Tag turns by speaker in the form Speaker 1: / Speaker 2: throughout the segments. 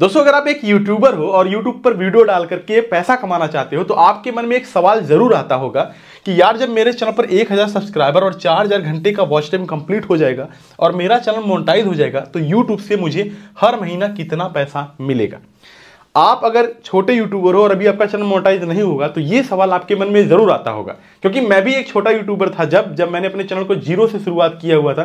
Speaker 1: दोस्तों अगर आप एक यूट्यूबर हो और यूट्यूब पर वीडियो डाल करके पैसा कमाना चाहते हो तो आपके मन में एक सवाल जरूर आता होगा कि यार जब मेरे चैनल पर 1000 सब्सक्राइबर और 4000 घंटे का वॉच टाइम कंप्लीट हो जाएगा और मेरा चैनल मोनिटाइज हो जाएगा तो यूट्यूब से मुझे हर महीना कितना पैसा मिलेगा आप अगर छोटे यूट्यूबर हो और अभी आपका चैनल मोनेटाइज नहीं होगा तो ये सवाल आपके मन में ज़रूर आता होगा क्योंकि मैं भी एक छोटा यूट्यूबर था जब जब मैंने अपने चैनल को जीरो से शुरुआत किया हुआ था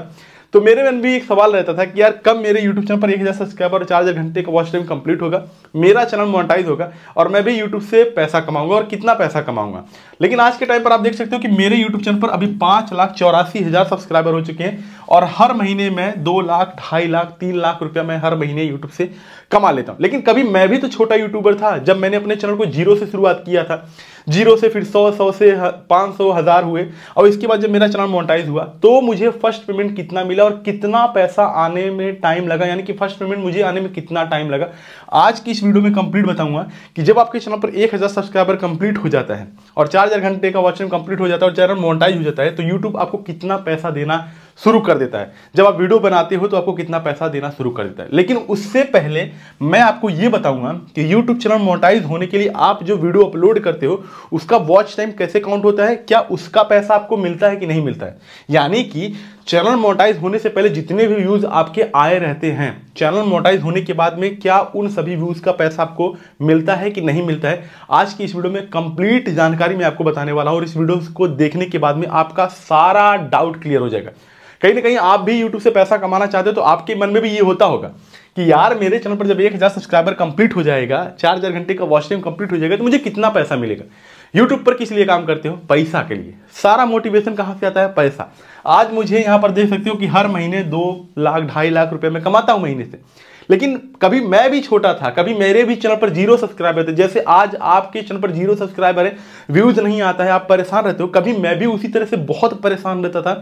Speaker 1: तो मेरे मन भी एक सवाल रहता था कि यार कब मेरे यूट्यूब चैनल पर एक हज़ार सब्सक्राइबर और चार हज़ार घंटे का वॉच टाइम कंप्लीट होगा मेरा चैनल मोनेटाइज होगा और मैं भी यूट्यूब से पैसा कमाऊंगा और कितना पैसा कमाऊंगा लेकिन आज के टाइम पर आप देख सकते हो कि मेरे यूट्यूब चैनल पर अभी पाँच लाख चौरासी हज़ार सब्सक्राइबर हो चुके हैं और हर महीने में दो लाख ढाई लाख तीन लाख रुपया मैं हर महीने यूट्यूब से कमा लेता हूँ लेकिन कभी मैं भी तो छोटा यूट्यूबर था जब मैंने अपने चैनल को जीरो से शुरुआत किया था जीरो से फिर सौ सौ से पाँच सौ हज़ार हुए और इसके बाद जब मेरा चैनल मोनेटाइज हुआ तो मुझे फर्स्ट पेमेंट कितना मिला और कितना पैसा आने में टाइम लगा यानी कि फर्स्ट पेमेंट मुझे आने में कितना टाइम लगा आज की इस वीडियो में कंप्लीट बताऊंगा कि जब आपके चैनल पर एक हज़ार सब्सक्राइबर कंप्लीट हो जाता है और चार घंटे का वॉचिंग कंप्लीट हो जाता है और चैनल मोनेटाइज हो जाता है तो यूट्यूब आपको कितना पैसा देना शुरू कर देता है जब आप वीडियो बनाते हो तो आपको कितना पैसा देना शुरू कर देता है लेकिन उससे पहले मैं आपको ये बताऊंगा कि यूट्यूब चैनल मोनेटाइज होने के लिए आप जो वीडियो अपलोड करते हो उसका वॉच टाइम कैसे काउंट होता है क्या उसका पैसा आपको मिलता है कि नहीं मिलता है यानी कि चैनल मोटाइज होने से पहले जितने भी व्यूज आपके आए रहते हैं चैनल मोटाइज होने के बाद में क्या उन सभी व्यूज का पैसा आपको मिलता है कि नहीं मिलता है आज की इस वीडियो में कंप्लीट जानकारी मैं आपको बताने वाला हूं और इस वीडियो को देखने के बाद में आपका सारा डाउट क्लियर हो जाएगा कहीं ना कहीं आप भी यूट्यूब से पैसा कमाना चाहते हो तो आपके मन में भी ये होता होगा कि यार मेरे चैनल पर जब एक हज़ार सब्सक्राइबर कंप्लीट हो जाएगा चार हज़ार घंटे का वॉच टाइम कंप्लीट हो जाएगा तो मुझे कितना पैसा मिलेगा यूट्यूब पर किस लिए काम करते हो पैसा के लिए सारा मोटिवेशन कहाँ से आता है पैसा आज मुझे यहाँ पर देख सकते हो कि हर महीने दो लाख ढाई लाख रुपये मैं कमाता हूँ महीने से लेकिन कभी मैं भी छोटा था कभी मेरे भी चैनल पर जीरो सब्सक्राइबर थे जैसे आज आपके चैनल पर जीरो सब्सक्राइबर है व्यूज नहीं आता है आप परेशान रहते हो कभी मैं भी उसी तरह से बहुत परेशान रहता था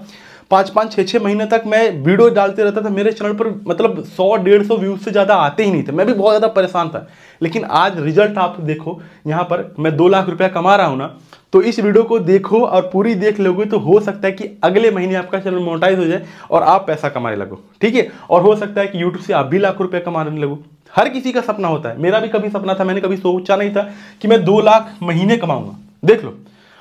Speaker 1: पाँच पाँच छः छः महीने तक मैं वीडियो डालते रहता था मेरे चैनल पर मतलब सौ डेढ़ सौ व्यूज़ से ज़्यादा आते ही नहीं थे मैं भी बहुत ज़्यादा परेशान था लेकिन आज रिजल्ट आप देखो यहाँ पर मैं दो लाख रुपया कमा रहा हूँ ना तो इस वीडियो को देखो और पूरी देख लोगे तो हो सकता है कि अगले महीने आपका चैनल मोनेटाइज हो जाए और आप पैसा कमाने लगो ठीक है और हो सकता है कि यूट्यूब से आप भी लाख रुपया कमाने लगो हर किसी का सपना होता है मेरा भी कभी सपना था मैंने कभी सोचा नहीं था कि मैं दो लाख महीने कमाऊंगा देख लो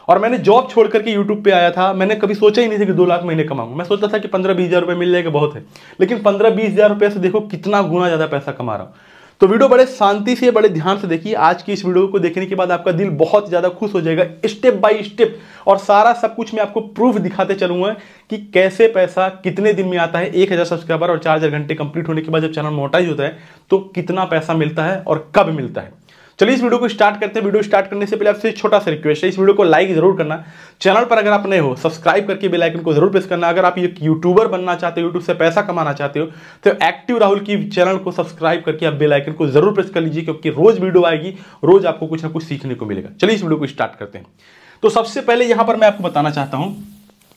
Speaker 1: और मैंने जॉब छोड़ करके यूट्यूब पे आया था मैंने कभी सोचा ही नहीं था कि दो लाख महीने कमाऊंगा मैं सोचता था कि पंद्रह बीस हज़ार रुपये मिल जाएगा बहुत है लेकिन पंद्रह बीस हज़ार रुपये से देखो कितना गुना ज़्यादा पैसा कमा रहा हूँ तो वीडियो बड़े शांति से बड़े ध्यान से देखिए आज की इस वीडियो को देखने के बाद आपका दिल बहुत ज़्यादा खुश हो जाएगा स्टेप बाय स्टेप और सारा सब कुछ मैं आपको प्रूफ दिखाते चलूंगा कि कैसे पैसा कितने दिन में आता है एक हज़ार सब्सक्राइबर और चार हज़ार घंटे कंप्लीट होने के बाद जब चैनल मोटाइज होता है तो कितना पैसा मिलता है और कब मिलता है चलिए इस वीडियो को स्टार्ट करते हैं वीडियो स्टार्ट करने से पहले आपसे छोटा सा रिक्वेस्ट है इस वीडियो को लाइक जरूर करना चैनल पर अगर आप नए हो सब्सक्राइब करके बेल आइकन को जरूर प्रेस करना अगर आप एक यूट्यूबर बनना चाहते हो यूट्यूब से पैसा कमाना चाहते हो तो एक्टिव राहुल की चैनल को सब्सक्राइब करके आप बेल आइकन को जरूर प्रेस कर लीजिए क्योंकि रोज वीडियो आएगी रोज आपको कुछ ना कुछ सीखने को मिलेगा चलिए इस वीडियो को स्टार्ट करते हैं तो सबसे पहले यहां पर मैं आपको बताना चाहता हूं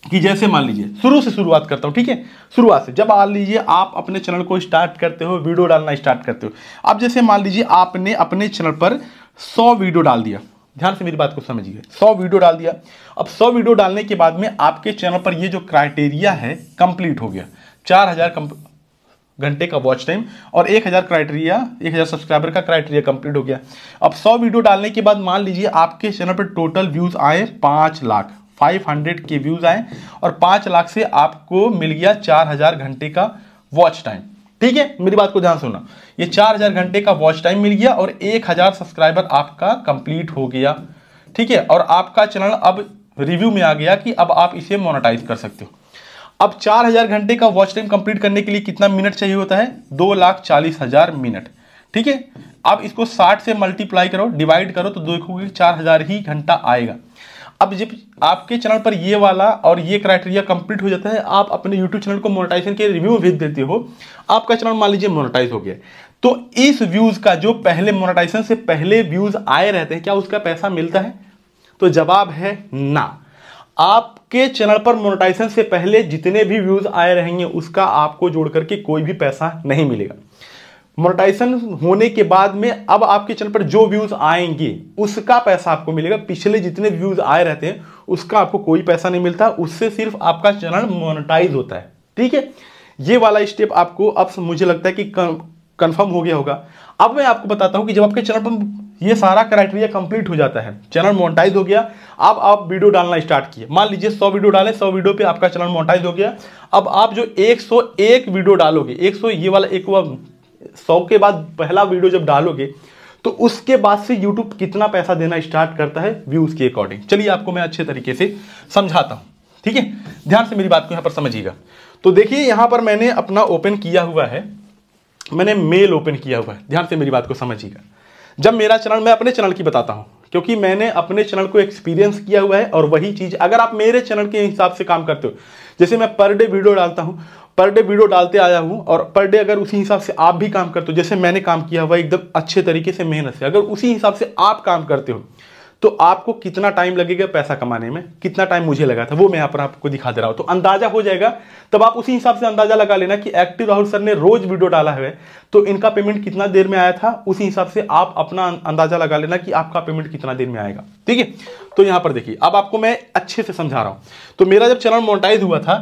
Speaker 1: कि जैसे मान लीजिए शुरू से शुरुआत करता हूँ ठीक है शुरुआत से जब मान लीजिए आप अपने चैनल को स्टार्ट करते हो वीडियो डालना स्टार्ट करते हो अब जैसे मान लीजिए आपने अपने चैनल पर सौ वीडियो डाल दिया ध्यान से मेरी बात को समझिए सौ वीडियो डाल दिया अब सौ वीडियो डालने के बाद में आपके चैनल पर ये जो क्राइटेरिया है कंप्लीट हो गया चार हज़ार घंटे का वॉच टाइम और एक हज़ार क्राइटेरिया एक हज़ार सब्सक्राइबर का क्राइटेरिया कंप्लीट हो गया अब सौ वीडियो डालने के बाद मान लीजिए आपके चैनल पर टोटल व्यूज़ आए पाँच लाख फाइव हंड्रेड के व्यूज़ आए और पांच लाख से आपको मिल गया चार हज़ार घंटे का वॉच टाइम ठीक है मेरी बात को ध्यान सुनना ये चार हज़ार घंटे का वॉच टाइम मिल गया और एक हज़ार सब्सक्राइबर आपका कंप्लीट हो गया ठीक है और आपका चैनल अब रिव्यू में आ गया कि अब आप इसे मोनेटाइज कर सकते हो अब चार हज़ार घंटे का वॉच टाइम कंप्लीट करने के लिए कितना मिनट चाहिए होता है दो लाख चालीस हज़ार मिनट ठीक है आप इसको साठ से मल्टीप्लाई करो डिवाइड करो तो देखोगे चार हज़ार ही घंटा आएगा अब जब आपके चैनल पर ये वाला और ये क्राइटेरिया कंप्लीट हो जाता है आप अपने यूट्यूब चैनल को मोनेटाइजेशन के रिव्यू भेज देते हो आपका चैनल मान लीजिए मोनेटाइज हो गया तो इस व्यूज़ का जो पहले मोनेटाइजेशन से पहले व्यूज़ आए रहते हैं क्या उसका पैसा मिलता है तो जवाब है ना आपके चैनल पर मोनेटाइजेशन से पहले जितने भी व्यूज़ आए रहेंगे उसका आपको जोड़ करके कोई भी पैसा नहीं मिलेगा मोनेटाइजेशन होने के बाद में अब आपके चैनल पर जो व्यूज आएंगे उसका पैसा आपको मिलेगा पिछले जितने व्यूज आए रहते हैं उसका आपको कोई पैसा नहीं मिलता उससे सिर्फ आपका चैनल मोनेटाइज होता है ठीक है ये वाला स्टेप आपको अब मुझे लगता है कि कंफर्म हो गया होगा अब मैं आपको बताता हूं कि जब आपके चैनल पर ये सारा क्राइटेरिया कंप्लीट हो जाता है चैनल मोनेटाइज हो गया अब आप वीडियो डालना स्टार्ट किए मान लीजिए 100 वीडियो डाले 100 वीडियो पे आपका चैनल मोनेटाइज हो गया अब आप जो 101 वीडियो डालोगे 100 ये वाला एक सौ के बाद पहला वीडियो जब डालोगे तो उसके बाद से यूट्यूब कितना पैसा देना स्टार्ट करता है व्यूज़ के अकॉर्डिंग चलिए आपको मैं अच्छे तरीके से समझाता हूं ठीक है ध्यान से मेरी बात को यहां पर समझिएगा तो देखिए यहां पर मैंने अपना ओपन किया हुआ है मैंने मेल ओपन किया हुआ है ध्यान से मेरी बात को समझिएगा जब मेरा चैनल मैं अपने चैनल की बताता हूं क्योंकि मैंने अपने चैनल को एक्सपीरियंस किया हुआ है और वही चीज़ अगर आप मेरे चैनल के हिसाब से काम करते हो जैसे मैं पर डे वीडियो डालता हूं पर डे वीडियो डालते आया हूँ और पर डे अगर उसी हिसाब से आप भी काम करते हो जैसे मैंने काम किया हुआ एकदम अच्छे तरीके से मेहनत से अगर उसी हिसाब से आप काम करते हो तो आपको कितना टाइम लगेगा पैसा कमाने में कितना टाइम मुझे लगा था वो मैं यहाँ पर आपको दिखा दे रहा हूँ तो अंदाजा हो जाएगा तब आप उसी हिसाब से अंदाजा लगा लेना कि एक्टिव राहुल सर ने रोज वीडियो डाला है तो इनका पेमेंट कितना देर में आया था उसी हिसाब से आप अपना अंदाजा लगा लेना कि आपका पेमेंट कितना देर में आएगा ठीक है तो यहाँ पर देखिए अब आपको मैं अच्छे से समझा रहा हूँ तो मेरा जब चैनल मोनिटाइज हुआ था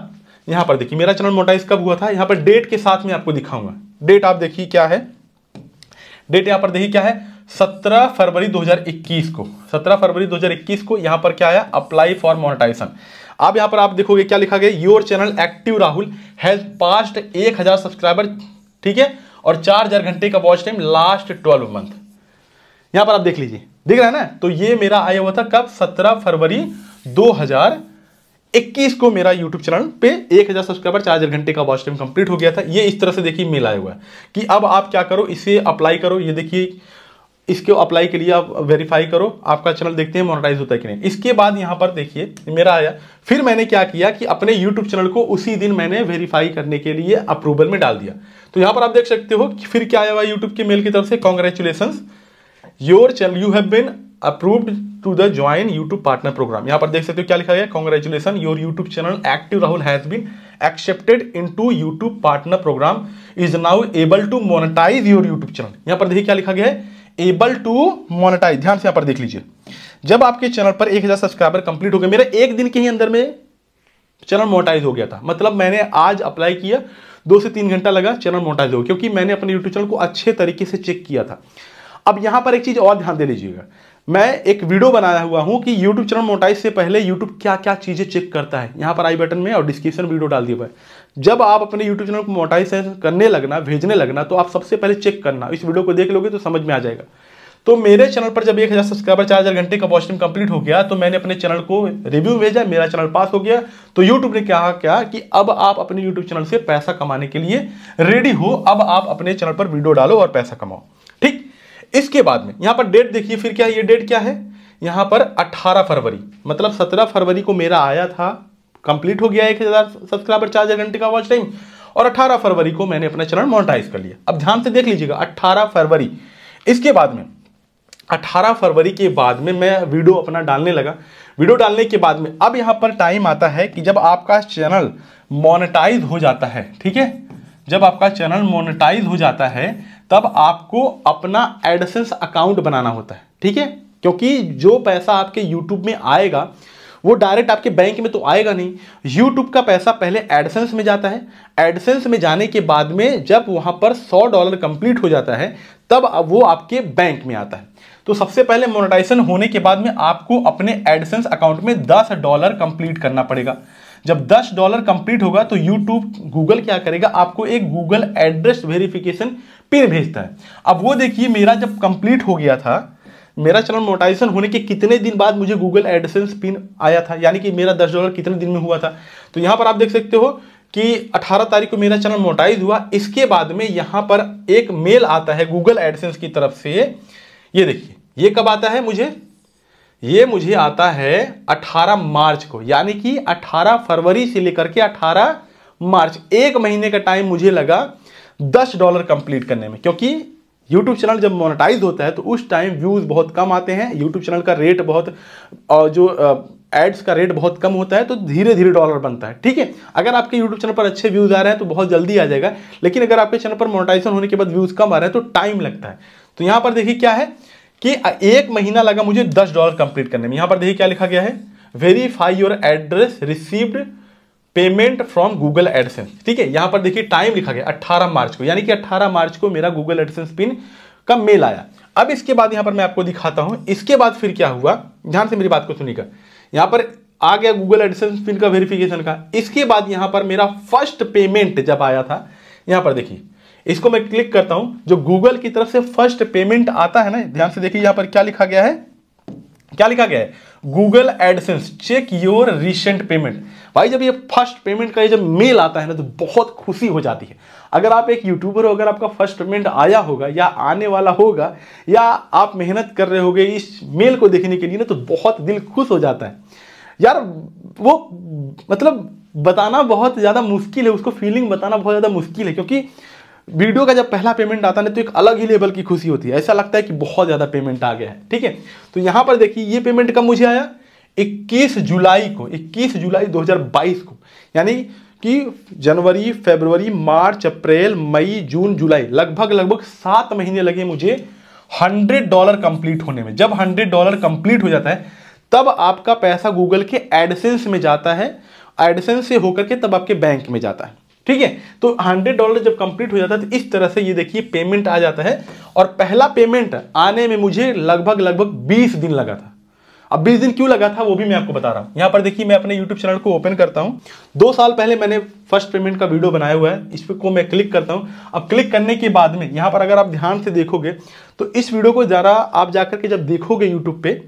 Speaker 1: यहां पर देखिए मेरा चैनल मोटाइज कब हुआ था यहां पर डेट के साथ में आपको दिखाऊंगा डेट आप देखिए क्या है डेट यहां पर देखिए क्या है 17 फरवरी 2021 को 17 फरवरी 2021 को यहां पर क्या आया अप्लाई फॉर मोनेटाइजेशन अब यहां पर आप देखोगे क्या लिखा गया your channel Active Rahul has passed 1000 subscriber ठीक है और 4000 घंटे का वॉच टाइम लास्ट 12 मंथ यहाँ पर आप देख लीजिए दिख रहा है ना तो ये मेरा आया हुआ था कब 17 फरवरी हजार 21 को मेरा YouTube चैनल पे 1000 सब्सक्राइबर चार घंटे का वॉच टाइम कंप्लीट हो गया था ये इस तरह से देखिए मेल आया हुआ है कि अब आप क्या करो इसे अप्लाई करो ये देखिए इसके अप्लाई के लिए आप वेरीफाई करो आपका चैनल देखते हैं मोनेटाइज होता है कि नहीं इसके बाद यहाँ पर देखिए मेरा आया फिर मैंने क्या किया कि अपने यूट्यूब चैनल को उसी दिन मैंने वेरीफाई करने के लिए अप्रूवल में डाल दिया तो यहाँ पर आप देख सकते हो कि फिर क्या आया हुआ यूट्यूब के मेल की तरफ से congratulation your channel you have been approved to the join YouTube Partner Program यहाँ पर देख सकते हो क्या लिखा गया congratulation your YouTube channel Active Rahul has been accepted into YouTube Partner Program is now able to monetize your YouTube channel यहाँ पर देखिए क्या लिखा गया है एबल टू मोनिटाइज ध्यान से यहाँ पर देख लीजिए जब आपके चैनल पर एक हज़ार सब्सक्राइबर कंप्लीट हो गए मेरे एक दिन के ही अंदर में चैनल मोनिटाइज हो गया था मतलब मैंने आज अप्लाई किया दो से तीन घंटा लगा चैनल मोनिटाइज हो क्योंकि मैंने अपने यूट्यूब चैनल को अच्छे तरीके से चेक किया था अब यहाँ पर एक चीज़ और ध्यान दे लीजिएगा मैं एक वीडियो बनाया हुआ हूं कि YouTube चैनल मोटाइज से पहले YouTube क्या क्या चीज़ें चेक करता है यहाँ पर आई बटन में और डिस्क्रिप्शन वीडियो डाल दिया हुआ है जब आप अपने YouTube चैनल को मोटाइज करने लगना भेजने लगना तो आप सबसे पहले चेक करना इस वीडियो को देख लोगे तो समझ में आ जाएगा तो मेरे चैनल पर जब एक हज़ार सब्सक्राइबर चार हज़ार घंटे का वॉच टाइम कंप्लीट हो गया तो मैंने अपने चैनल को रिव्यू भेजा मेरा चैनल पास हो गया तो यूट्यूब ने कहा क्या कि अब आप अपने यूट्यूब चैनल से पैसा कमाने के लिए रेडी हो अब आप अपने चैनल पर वीडियो डालो और पैसा कमाओ इसके बाद में यहाँ पर डेट देखिए फिर क्या ये डेट क्या है यहां पर 18 फरवरी मतलब 17 फरवरी को मेरा आया था कंप्लीट हो गया एक हज़ार सब्सक्राइबर चार हज़ार घंटे का वॉच टाइम और 18 फरवरी को मैंने अपना चैनल मोनिटाइज कर लिया अब ध्यान से देख लीजिएगा 18 फरवरी इसके बाद में 18 फरवरी के बाद में मैं वीडियो अपना डालने लगा वीडियो डालने के बाद में अब यहां पर टाइम आता है कि जब आपका चैनल मोनिटाइज हो जाता है ठीक है जब आपका चैनल मोनिटाइज हो जाता है तब आपको अपना एडसेंस अकाउंट बनाना होता है ठीक है क्योंकि जो पैसा आपके यूट्यूब में आएगा वो डायरेक्ट आपके बैंक में तो आएगा नहीं यूट्यूब का पैसा पहले एडसेंस में जाता है एडसेंस में जाने के बाद में जब वहां पर सौ डॉलर कंप्लीट हो जाता है तब वो आपके बैंक में आता है तो सबसे पहले मोनेटाइजेशन होने के बाद में आपको अपने एडसेंस अकाउंट में दस डॉलर कंप्लीट करना पड़ेगा जब दस डॉलर कंप्लीट होगा तो यूट्यूब गूगल क्या करेगा आपको एक गूगल एड्रेस वेरिफिकेशन पिन भेजता है अब वो देखिए मेरा जब कंप्लीट हो गया था मेरा चैनल मोटाइजेशन होने के कितने दिन बाद मुझे गूगल एडसेंस पिन आया था यानी कि मेरा दस डॉलर कितने दिन में हुआ था तो यहाँ पर आप देख सकते हो कि 18 तारीख को मेरा चैनल मोटाइज हुआ इसके बाद में यहाँ पर एक मेल आता है गूगल एडसेंस की तरफ से ये देखिए ये कब आता है मुझे ये मुझे आता है 18 मार्च को यानी कि 18 फरवरी से लेकर के 18 मार्च एक महीने का टाइम मुझे लगा 10 डॉलर कंप्लीट करने में क्योंकि यूट्यूब चैनल जब मोनेटाइज होता है तो उस टाइम व्यूज़ बहुत कम आते हैं यूट्यूब चैनल का रेट बहुत और जो एड्स का रेट बहुत कम होता है तो धीरे धीरे डॉलर बनता है ठीक है अगर आपके यूट्यूब चैनल पर अच्छे व्यूज़ आ रहे हैं तो बहुत जल्दी आ जाएगा लेकिन अगर आपके चैनल पर मोनेटाइजेशन होने के बाद व्यूज़ कम आ रहे हैं तो टाइम लगता है तो यहां पर देखिए क्या है कि एक महीना लगा मुझे दस डॉलर कंप्लीट करने में यहां पर देखिए क्या लिखा गया है verify your address received payment from Google AdSense ठीक है यहां पर देखिए टाइम लिखा गया अट्ठारह मार्च को यानी कि अट्ठारह मार्च को मेरा गूगल एडसेंस पिन का मेल आया अब इसके बाद यहां पर मैं आपको दिखाता हूं इसके बाद फिर क्या हुआ ध्यान से मेरी बात को सुनिएगा यहां पर आ गया गूगल एडसेंस पिन का वेरिफिकेशन का इसके बाद यहां पर मेरा फर्स्ट पेमेंट जब आया था यहां पर देखिए इसको मैं क्लिक करता हूं जो गूगल की तरफ से फर्स्ट पेमेंट आता है ना ध्यान से देखिए यहां पर क्या लिखा गया है क्या लिखा गया है Google AdSense check your recent payment भाई जब ये फर्स्ट पेमेंट का ये जब मेल आता है ना तो बहुत खुशी हो जाती है अगर आप एक यूट्यूबर हो अगर आपका फर्स्ट पेमेंट आया होगा या आने वाला होगा या आप मेहनत कर रहे होगे इस मेल को देखने के लिए ना तो बहुत दिल खुश हो जाता है यार वो मतलब बताना बहुत ज़्यादा मुश्किल है उसको फीलिंग बताना बहुत ज़्यादा मुश्किल है क्योंकि वीडियो का जब पहला पेमेंट आता है तो एक अलग ही लेवल की खुशी होती है ऐसा लगता है कि बहुत ज़्यादा पेमेंट आ गया है ठीक है तो यहां पर देखिए ये पेमेंट कब मुझे आया 21 जुलाई को 21 जुलाई 2022 को यानी कि जनवरी फरवरी मार्च अप्रैल मई जून जुलाई लगभग लगभग सात महीने लगे मुझे हंड्रेड डॉलर कंप्लीट होने में जब हंड्रेड डॉलर कंप्लीट हो जाता है तब आपका पैसा गूगल के एडसेंस में जाता है एडसेंस से होकर के तब आपके बैंक में जाता है ठीक है तो हंड्रेड डॉलर जब कंप्लीट हो जाता है तो इस तरह से ये देखिए पेमेंट आ जाता है और पहला पेमेंट आने में मुझे लगभग लगभग बीस दिन लगा था अब बीस दिन क्यों लगा था वो भी मैं आपको बता रहा हूँ यहाँ पर देखिए मैं अपने यूट्यूब चैनल को ओपन करता हूँ दो साल पहले मैंने फर्स्ट पेमेंट का वीडियो बनाया हुआ है इस पर को मैं क्लिक करता हूँ अब क्लिक करने के बाद में यहाँ पर अगर आप ध्यान से देखोगे तो इस वीडियो को ज़रा आप जाकर के जब देखोगे यूट्यूब पर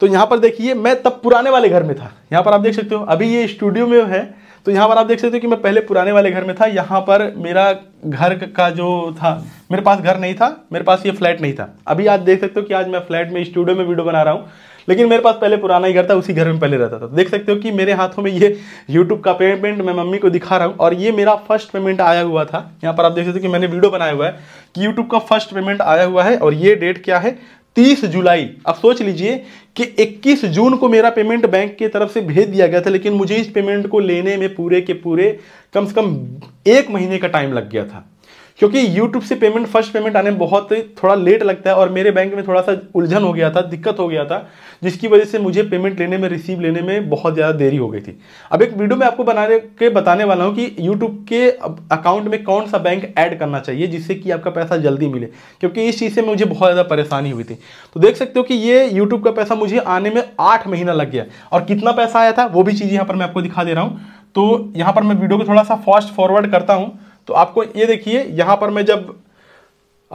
Speaker 1: तो यहाँ पर देखिए मैं तब पुराने वाले घर में था यहाँ पर आप देख सकते हो अभी ये स्टूडियो में है तो यहाँ पर आप देख सकते हो कि मैं पहले पुराने वाले घर में था यहाँ पर मेरा घर का जो था मेरे पास घर नहीं था मेरे पास ये फ्लैट नहीं था अभी आज देख सकते हो कि आज मैं फ्लैट में स्टूडियो में वीडियो बना रहा हूँ लेकिन मेरे पास पहले पुराना ही घर था उसी घर में पहले रहता था देख सकते हो कि मेरे हाथों में ये यूट्यूब का पेमेंट मैं मम्मी को दिखा रहा हूँ और ये मेरा फर्स्ट पेमेंट आया हुआ था यहाँ पर आप देख सकते हो कि मैंने वीडियो बनाया हुआ है कि यूट्यूब का फर्स्ट पेमेंट आया हुआ है और ये डेट क्या है 30 जुलाई अब सोच लीजिए कि 21 जून को मेरा पेमेंट बैंक की तरफ से भेज दिया गया था लेकिन मुझे इस पेमेंट को लेने में पूरे के पूरे कम से कम एक महीने का टाइम लग गया था क्योंकि यूट्यूब से पेमेंट फर्स्ट पेमेंट आने में बहुत थोड़ा लेट लगता है और मेरे बैंक में थोड़ा सा उलझन हो गया था दिक्कत हो गया था जिसकी वजह से मुझे पेमेंट लेने में रिसीव लेने में बहुत ज़्यादा देरी हो गई थी अब एक वीडियो में आपको बनाने के बताने वाला हूँ कि यूट्यूब के अकाउंट में कौन सा बैंक ऐड करना चाहिए जिससे कि आपका पैसा जल्दी मिले क्योंकि इस चीज़ से मुझे बहुत ज़्यादा परेशानी हुई थी तो देख सकते हो कि ये यूट्यूब का पैसा मुझे आने में आठ महीना लग गया और कितना पैसा आया था वो भी चीज़ यहाँ पर मैं आपको दिखा दे रहा हूँ तो यहाँ पर मैं वीडियो को थोड़ा सा फास्ट फॉरवर्ड करता हूँ तो आपको ये देखिए यहाँ पर मैं जब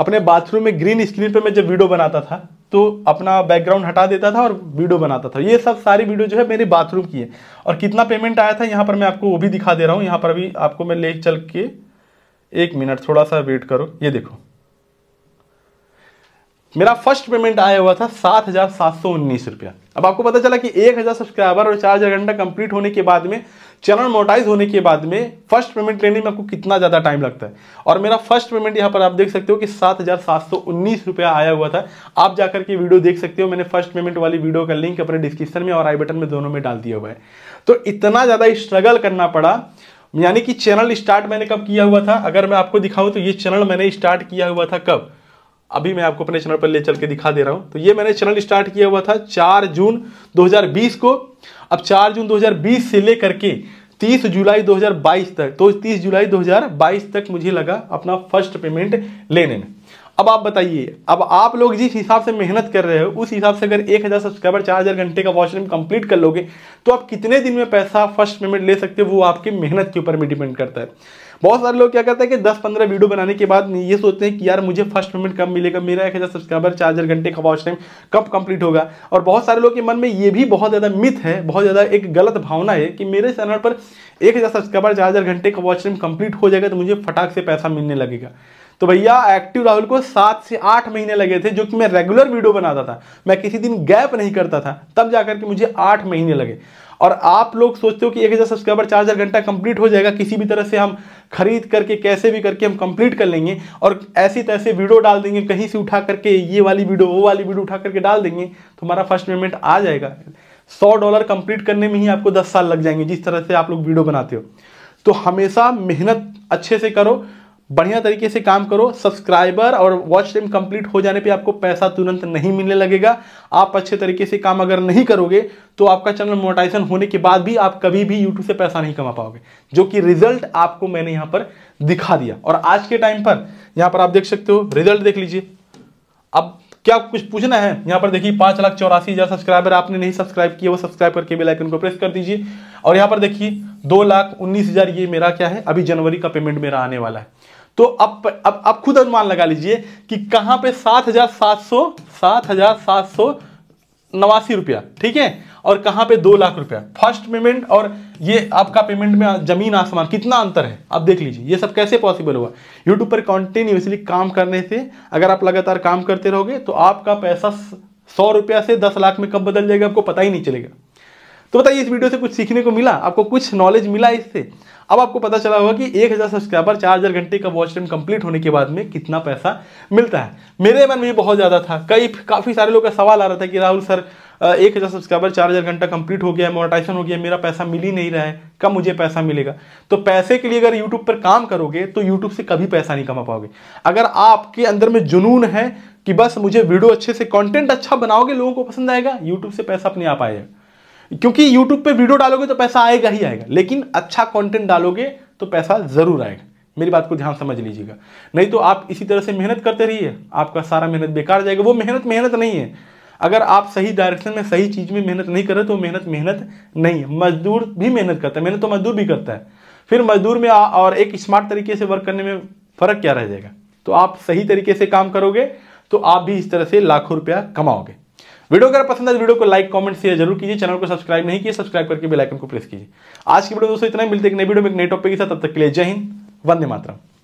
Speaker 1: अपने बाथरूम में ग्रीन स्क्रीन पर मैं जब वीडियो बनाता था तो अपना बैकग्राउंड हटा देता था और वीडियो बनाता था ये सब सारी वीडियो जो है मेरे बाथरूम की है और कितना पेमेंट आया था यहाँ पर मैं आपको वो भी दिखा दे रहा हूँ यहाँ पर अभी आपको मैं ले चल के एक मिनट थोड़ा सा वेट करो ये देखो मेरा फर्स्ट पेमेंट आया हुआ था सात हज़ार सात सौ उन्नीस रुपया अब आपको पता चला कि एक हज़ार सब्सक्राइबर और चार हज़ार घंटा कंप्लीट होने के बाद में चैनल मोटाइज होने के बाद में फर्स्ट पेमेंट लेने में आपको कितना ज़्यादा टाइम लगता है और मेरा फर्स्ट पेमेंट यहाँ पर आप देख सकते हो कि सात हज़ार सात सौ उन्नीस रुपया आया हुआ था आप जाकर के वीडियो देख सकते हो मैंने फर्स्ट पेमेंट वाली वीडियो का लिंक अपने डिस्क्रिप्शन में और आई बटन में दोनों में डाल दिया हुआ है तो इतना ज़्यादा स्ट्रगल करना पड़ा यानी कि चैनल स्टार्ट मैंने कब किया हुआ था अगर मैं आपको दिखाऊं तो ये चैनल मैंने स्टार्ट किया हुआ था कब अभी मैं आपको अपने चैनल पर ले चल के दिखा दे रहा हूं तो ये मैंने चैनल स्टार्ट किया हुआ था 4 जून 2020 को अब 4 जून 2020 से लेकर के 30 जुलाई 2022 तक तो 30 जुलाई 2022 तक मुझे लगा अपना फर्स्ट पेमेंट लेने में अब आप बताइए अब आप लोग जिस हिसाब से मेहनत कर रहे हो उस हिसाब से अगर एक हज़ार सब्सक्राइबर चार हज़ार घंटे का वॉच टाइम कंप्लीट कर लोगे तो आप कितने दिन में पैसा फर्स्ट पेमेंट ले सकते हो वो आपकी मेहनत के ऊपर भी डिपेंड करता है बहुत सारे लोग क्या करते हैं कि दस पंद्रह वीडियो बनाने के बाद ये सोचते हैं कि यार मुझे फर्स्ट पेमेंट कब मिलेगा मेरा एक हज़ार सब्सक्राइबर चार हज़ार घंटे का वॉच टाइम कब कंप्लीट होगा और बहुत सारे लोग के मन में ये भी बहुत ज़्यादा मिथ है बहुत ज़्यादा एक गलत भावना है कि मेरे चैनल पर एक हज़ार सब्सक्राइबर चार हज़ार घंटे का वॉच टाइम कंप्लीट हो जाएगा तो मुझे फटाक से पैसा मिलने लगेगा तो भैया एक्टिव राहुल को सात से आठ महीने लगे थे जो कि मैं रेगुलर वीडियो बनाता था मैं किसी दिन गैप नहीं करता था तब जाकर के मुझे आठ महीने लगे और आप लोग सोचते हो कि एक हज़ार सब्सक्राइबर चार हज़ार घंटा कंप्लीट हो जाएगा किसी भी तरह से हम खरीद करके कैसे भी करके हम कंप्लीट कर लेंगे और ऐसी तैसे वीडियो डाल देंगे कहीं से उठा करके ये वाली वीडियो वो वाली वीडियो उठा करके डाल देंगे तो हमारा फर्स्ट पेमेंट आ जाएगा सौ डॉलर कंप्लीट करने में ही आपको दस साल लग जाएंगे जिस तरह से आप लोग वीडियो बनाते हो तो हमेशा मेहनत अच्छे से करो बढ़िया तरीके से काम करो सब्सक्राइबर और वॉच टाइम कंप्लीट हो जाने पे आपको पैसा तुरंत नहीं मिलने लगेगा आप अच्छे तरीके से काम अगर नहीं करोगे तो आपका चैनल मोटाइजेशन होने के बाद भी आप कभी भी यूट्यूब से पैसा नहीं कमा पाओगे जो कि रिजल्ट आपको मैंने यहाँ पर दिखा दिया और आज के टाइम पर यहाँ पर आप देख सकते हो रिजल्ट देख लीजिए अब क्या कुछ पूछना है यहाँ पर देखिए पांच लाख चौरासी हजार सब्सक्राइबर आपने नहीं सब्सक्राइब किया वो सब्सक्राइब करके बेल आइकन को प्रेस कर दीजिए और यहाँ पर देखिए दो लाख उन्नीस हजार ये मेरा क्या है अभी जनवरी का पेमेंट मेरा आने वाला है तो अब अब आप खुद अनुमान लगा लीजिए कि कहां पे सात हजार सात सौ सात हजार सात सौ नवासी रुपया ठीक है और कहां पे दो लाख रुपया फर्स्ट पेमेंट और ये आपका पेमेंट में जमीन आसमान कितना अंतर है आप देख लीजिए ये सब कैसे पॉसिबल हुआ यूट्यूब पर कॉन्टिन्यूसली काम करने से अगर आप लगातार काम करते रहोगे तो आपका पैसा सौ रुपया से दस लाख में कब बदल जाएगा आपको पता ही नहीं चलेगा तो बताइए इस वीडियो से कुछ सीखने को मिला आपको कुछ नॉलेज मिला इससे अब आपको पता चला होगा कि एक हज़ार सब्सक्राइबर चार हज़ार घंटे का वॉच टाइम कंप्लीट होने के बाद में कितना पैसा मिलता है मेरे मन में बहुत ज़्यादा था कई काफ़ी सारे लोग का सवाल आ रहा था कि राहुल सर एक हज़ार सब्सक्राइबर चार हज़ार घंटा कंप्लीट हो गया है मोनेटाइजेशन हो गया मेरा पैसा मिल ही नहीं रहा है कब मुझे पैसा मिलेगा तो पैसे के लिए अगर यूट्यूब पर काम करोगे तो यूट्यूब से कभी पैसा नहीं कमा पाओगे अगर आपके अंदर में जुनून है कि बस मुझे वीडियो अच्छे से कॉन्टेंट अच्छा बनाओगे लोगों को पसंद आएगा यूट्यूब से पैसा अपने आप आएगा क्योंकि यूट्यूब पे वीडियो डालोगे तो पैसा आएगा ही आएगा लेकिन अच्छा कंटेंट डालोगे तो पैसा ज़रूर आएगा मेरी बात को ध्यान समझ लीजिएगा नहीं तो आप इसी तरह से मेहनत करते रहिए आपका सारा मेहनत बेकार जाएगा वो मेहनत मेहनत नहीं है अगर आप सही डायरेक्शन में सही चीज़ में मेहनत नहीं करें तो मेहनत मेहनत नहीं है मजदूर भी मेहनत करता है मेहनत तो मजदूर भी करता है फिर मजदूर में और एक स्मार्ट तरीके से वर्क करने में फ़र्क क्या रह जाएगा तो आप सही तरीके से काम करोगे तो आप भी इस तरह से लाखों रुपया कमाओगे वीडियो अगर पसंद आए तो वीडियो को लाइक कमेंट शेयर जरूर कीजिए चैनल को सब्सक्राइब नहीं किए सब्सक्राइब करके बेल आइकन को प्रेस कीजिए आज की वीडियो दोस्तों इतना मिलते हैं नई वीडियो में एक नए टॉपिक के साथ तब तक के लिए जय हिंद वंदे मातरम